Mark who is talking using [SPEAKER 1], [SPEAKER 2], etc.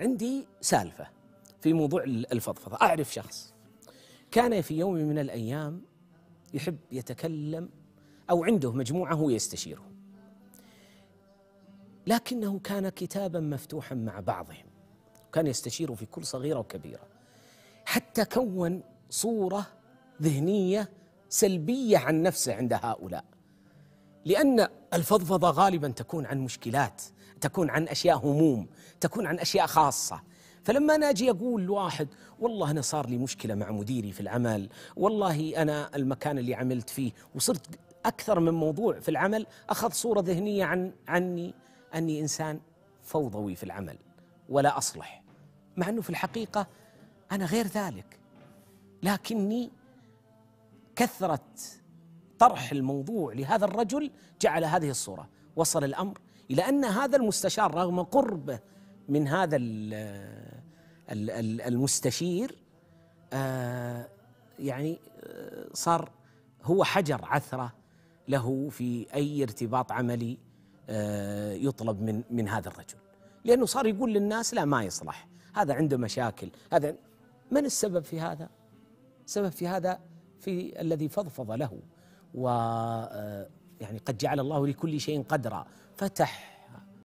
[SPEAKER 1] عندي سالفة في موضوع الفضفضة أعرف شخص كان في يوم من الأيام يحب يتكلم أو عنده مجموعة هو يستشيرهم لكنه كان كتابا مفتوحا مع بعضهم كان يستشيره في كل صغيرة وكبيرة حتى كون صورة ذهنية سلبية عن نفسه عند هؤلاء لأن الفضفضة غالبا تكون عن مشكلات تكون عن أشياء هموم تكون عن أشياء خاصة فلما أنا أجي أقول لواحد والله أنا صار لي مشكلة مع مديري في العمل والله أنا المكان اللي عملت فيه وصرت أكثر من موضوع في العمل أخذ صورة ذهنية عن عني أني إنسان فوضوي في العمل ولا أصلح مع أنه في الحقيقة أنا غير ذلك لكني كثرت طرح الموضوع لهذا الرجل جعل هذه الصورة وصل الأمر إلى أن هذا المستشار رغم قربه من هذا المستشير آه، يعني آه، صار هو حجر عثرة له في أي ارتباط عملي آه، يطلب من من هذا الرجل لأنه صار يقول للناس لا ما يصلح هذا عنده مشاكل هذا من السبب في هذا؟ السبب في هذا في الذي فضفض له و آه، يعني قد جعل الله لكل شيء قدرا فتح